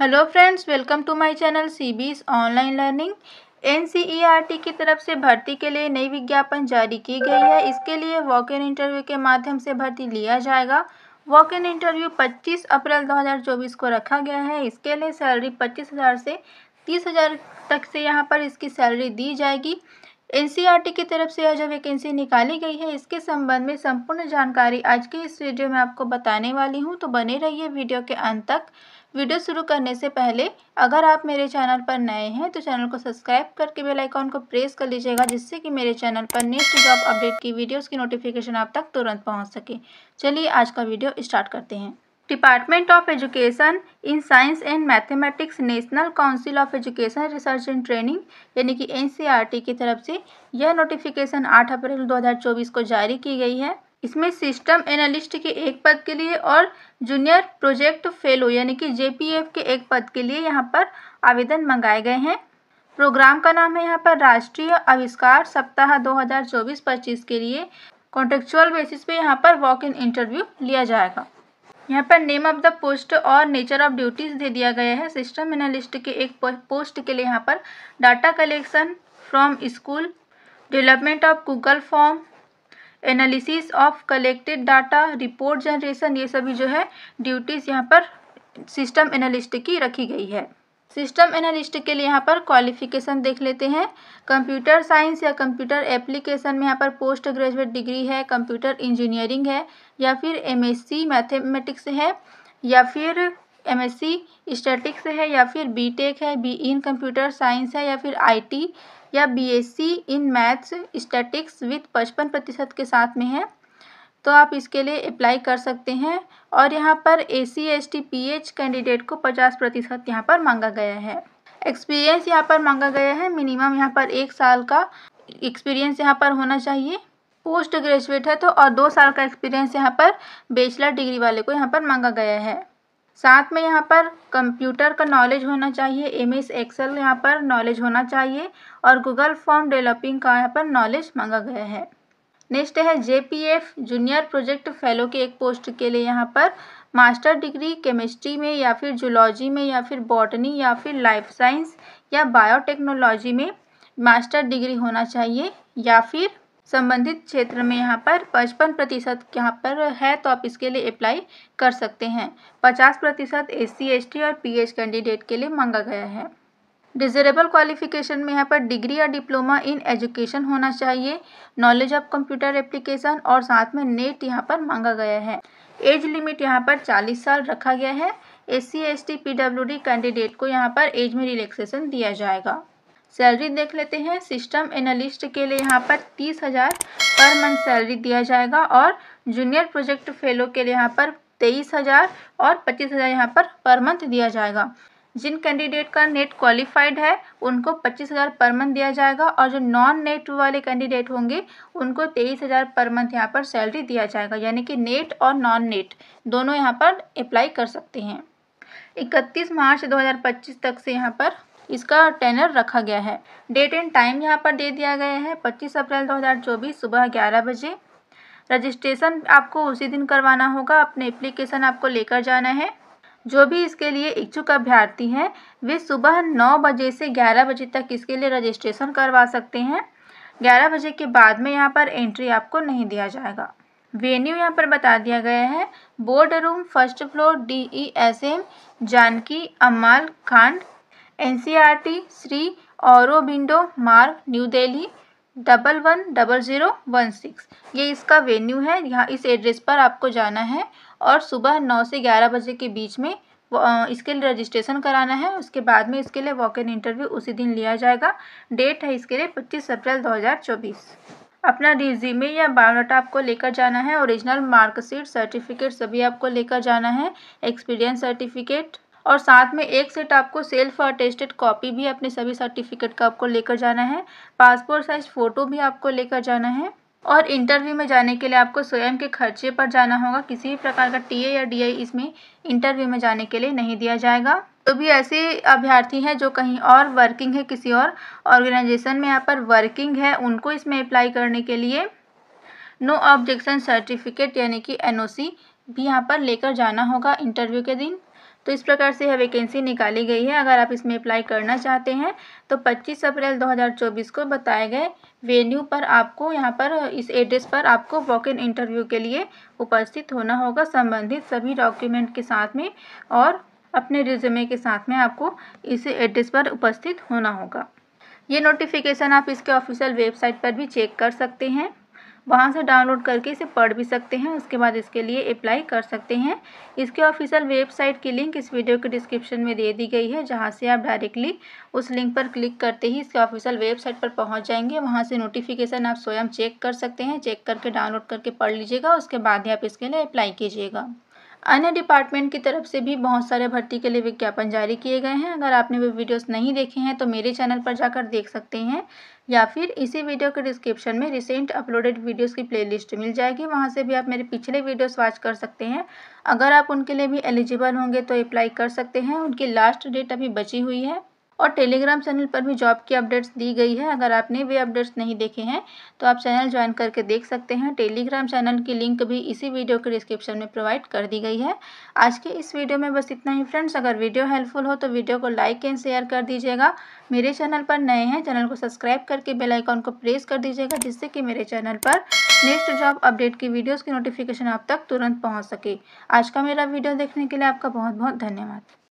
hello friends welcome to my channel C online learning N की तरफ से भर्ती के लिए नई विज्ञापन जारी की गई है इसके लिए वॉक इन इंटरव्यू के माध्यम से भर्ती लिया जाएगा वॉक इन इंटरव्यू 25 अप्रैल 2024 को रखा गया है इसके लिए सैलरी 25,000 से तीस तक से यहाँ पर इसकी सैलरी दी जाएगी एनसीईआरटी की तरफ से यह जो वैकेंसी निकाली गई है इसके संबंध में संपूर्ण जानकारी आज के इस वीडियो में आपको बताने वाली हूँ तो बने रहिए वीडियो के अंत तक वीडियो शुरू करने से पहले अगर आप मेरे चैनल पर नए हैं तो चैनल को सब्सक्राइब करके बेल आइकॉन को प्रेस कर लीजिएगा जिससे कि मेरे चैनल पर नेक्स्ट जॉब अपडेट की वीडियोज़ की नोटिफिकेशन आप तक तुरंत पहुँच सके चलिए आज का वीडियो स्टार्ट करते हैं department of education in science and mathematics national council of education research and training यानी कि एन की तरफ से यह नोटिफिकेशन 8 अप्रैल 2024 को जारी की गई है इसमें सिस्टम एनालिस्ट के एक पद के लिए और जूनियर प्रोजेक्ट फेलो यानी कि जेपीएफ के एक पद के लिए यहाँ पर आवेदन मंगाए गए हैं प्रोग्राम का नाम है यहाँ पर राष्ट्रीय आविष्कार सप्ताह 2024-25 के लिए कॉन्ट्रेक्चुअल बेसिस पे यहाँ पर वॉक इन इंटरव्यू लिया जाएगा यहाँ पर नेम ऑफ द पोस्ट और नेचर ऑफ ड्यूटीज दे दिया गया है सिस्टम एनालिस्ट के एक पोस्ट के लिए यहाँ पर data collection from school development of Google form analysis of collected data report generation ये सभी जो है ड्यूटीज़ यहाँ पर सिस्टम एनालिस्ट की रखी गई है सिस्टम एनालिस्ट के लिए यहाँ पर क्वालिफिकेशन देख लेते हैं कंप्यूटर साइंस या कंप्यूटर एप्लीकेशन में यहाँ पर पोस्ट ग्रेजुएट डिग्री है कंप्यूटर इंजीनियरिंग है या फिर एमएससी मैथमेटिक्स है या फिर एमएससी स्टैटिक्स है या फिर बीटेक है बी इन कंप्यूटर साइंस है या फिर आईटी या BSc in maths statics with पचपन प्रतिशत के साथ में है तो आप इसके लिए अप्लाई कर सकते हैं और यहाँ पर A C S T P H candidate को पचास प्रतिशत यहाँ पर मांगा गया है एक्सपीरियंस यहाँ पर मांगा गया है मिनिमम यहाँ पर एक साल का एक्सपीरियंस यहाँ पर होना चाहिए पोस्ट ग्रेजुएट है तो और दो साल का एक्सपीरियंस यहाँ पर बेचलर डिग्री वाले को यहाँ पर मांगा गया है साथ में यहाँ पर कंप्यूटर का नॉलेज होना चाहिए एम एस एक्सेल यहाँ पर नॉलेज होना चाहिए और गूगल फॉर्म डेवलपिंग का यहाँ पर नॉलेज मांगा गया है नेक्स्ट है जेपीएफ जूनियर प्रोजेक्ट फेलो के एक पोस्ट के लिए यहाँ पर मास्टर डिग्री केमिस्ट्री में या फिर जूलॉजी में या फिर बॉटनी या फिर लाइफ साइंस या बायोटेक्नोलॉजी में मास्टर डिग्री होना चाहिए या फिर संबंधित क्षेत्र में यहाँ पर पचपन प्रतिशत यहाँ पर है तो आप इसके लिए अप्लाई कर सकते हैं पचास प्रतिशत एस सी और एच कैंडिडेट के लिए मांगा गया है डिज़रेबल क्वालिफिकेशन में यहाँ पर डिग्री या डिप्लोमा इन एजुकेशन होना चाहिए नॉलेज ऑफ कंप्यूटर एप्लीकेशन और साथ में नेट यहाँ पर मांगा गया है एज लिमिट यहाँ पर चालीस साल रखा गया है S C S T P W D candidate को यहाँ पर एज में रिलैक्सेशन दिया जाएगा सैलरी देख लेते हैं सिस्टम एनालिस्ट के लिए यहाँ पर तीस हज़ार पर मंथ सैलरी दिया जाएगा और जूनियर प्रोजेक्ट फेलो के लिए यहाँ पर तेईस हज़ार और पच्चीस हज़ार यहाँ पर पर मंथ दिया जाएगा जिन कैंडिडेट का नेट क्वालिफाइड है उनको पच्चीस हज़ार पर मंथ दिया जाएगा और जो नॉन नेट वाले कैंडिडेट होंगे उनको तेईस हज़ार पर मंथ यहाँ पर सैलरी दिया जाएगा यानी कि नेट और नॉन नेट दोनों यहाँ पर अप्लाई कर सकते हैं इकतीस मार्च 2025 तक से यहाँ पर इसका टेनर रखा गया है डेट एंड टाइम यहाँ पर दे दिया गया है पच्चीस अप्रैल दो सुबह ग्यारह बजे रजिस्ट्रेशन आपको उसी दिन करवाना होगा अपने एप्लीकेशन आपको लेकर जाना है जो भी इसके लिए इच्छुक अभ्यर्थी हैं वे सुबह नौ बजे से ग्यारह बजे तक इसके लिए रजिस्ट्रेशन करवा सकते हैं ग्यारह बजे के बाद में यहाँ पर एंट्री आपको नहीं दिया जाएगा वेन्यू यहाँ पर बता दिया गया है board room first floor D E S M Janaki Ammal Khand N C R T Shri Aurobindo Marg new Delhi double one double zero one six ये इसका वेन्यू है यहाँ इस एड्रेस पर आपको जाना है और सुबह नौ से ग्यारह बजे के बीच में इसके लिए रजिस्ट्रेशन कराना है उसके बाद में इसके लिए वॉक इन इंटरव्यू उसी दिन लिया जाएगा डेट है इसके लिए पच्चीस अप्रैल दो हज़ार चौबीस अपना रिज्यूमे या बायोडाटा आपको लेकर जाना है ओरिजिनल मार्कशीट सर्टिफिकेट सभी आपको लेकर जाना है एक्सपीरियंस सर्टिफिकेट और साथ में एक सेट आपको सेल्फ अटेस्टेड कॉपी भी अपने सभी सर्टिफिकेट का आपको लेकर जाना है पासपोर्ट साइज फ़ोटो भी आपको लेकर जाना है और इंटरव्यू में जाने के लिए आपको स्वयं के खर्चे पर जाना होगा किसी भी प्रकार का टीए या डीआई इसमें इंटरव्यू में जाने के लिए नहीं दिया जाएगा तो भी ऐसे अभ्यर्थी हैं जो कहीं और वर्किंग है किसी और ऑर्गेनाइजेशन में यहाँ पर वर्किंग है उनको इसमें अप्लाई करने के लिए नो ऑब्जेक्शन सर्टिफिकेट यानी कि एन भी यहाँ पर लेकर जाना होगा इंटरव्यू के दिन तो इस प्रकार से यह वैकेंसी निकाली गई है अगर आप इसमें अप्लाई करना चाहते हैं तो 25 अप्रैल 2024 को बताए गए वेन्यू पर आपको यहाँ पर इस एड्रेस पर आपको वॉक इन इंटरव्यू के लिए उपस्थित होना होगा संबंधित सभी डॉक्यूमेंट के साथ में और अपने रिज्यूमे के साथ में आपको इस एड्रेस पर उपस्थित होना होगा ये नोटिफिकेशन आप इसके ऑफिशियल वेबसाइट पर भी चेक कर सकते हैं वहाँ से डाउनलोड करके इसे पढ़ भी सकते हैं उसके बाद इसके लिए अप्लाई कर सकते हैं इसके ऑफिशियल वेबसाइट की लिंक इस वीडियो के डिस्क्रिप्शन में दे दी गई है जहाँ से आप डायरेक्टली उस लिंक पर क्लिक करते ही इसके ऑफिशियल वेबसाइट पर पहुँच जाएंगे वहाँ से नोटिफिकेशन आप स्वयं चेक कर सकते हैं चेक करके डाउनलोड करके पढ़ लीजिएगा उसके बाद ही आप इसके लिए अप्लाई कीजिएगा अन्य डिपार्टमेंट की तरफ से भी बहुत सारे भर्ती के लिए विज्ञापन जारी किए गए हैं अगर आपने वे वीडियोस नहीं देखे हैं तो मेरे चैनल पर जाकर देख सकते हैं या फिर इसी वीडियो के डिस्क्रिप्शन में रिसेंट अपलोडेड वीडियोस की प्लेलिस्ट मिल जाएगी वहां से भी आप मेरे पिछले वीडियोस वॉच कर सकते हैं अगर आप उनके लिए भी एलिजिबल होंगे तो अप्लाई कर सकते हैं उनकी लास्ट डेट अभी बची हुई है और टेलीग्राम चैनल पर भी जॉब की अपडेट्स दी गई है अगर आपने वे अपडेट्स नहीं देखे हैं तो आप चैनल ज्वाइन करके देख सकते हैं टेलीग्राम चैनल की लिंक भी इसी वीडियो के डिस्क्रिप्शन में प्रोवाइड कर दी गई है आज के इस वीडियो में बस इतना ही फ्रेंड्स अगर वीडियो हेल्पफुल हो तो वीडियो को लाइक एंड शेयर कर दीजिएगा मेरे चैनल पर नए हैं चैनल को सब्सक्राइब करके बेल आइकॉन को प्रेस कर दीजिएगा जिससे कि मेरे चैनल पर नेक्स्ट जॉब अपडेट की वीडियोस की नोटिफिकेशन आप तक तुरंत पहुंच सके आज का मेरा वीडियो देखने के लिए आपका बहुत बहुत धन्यवाद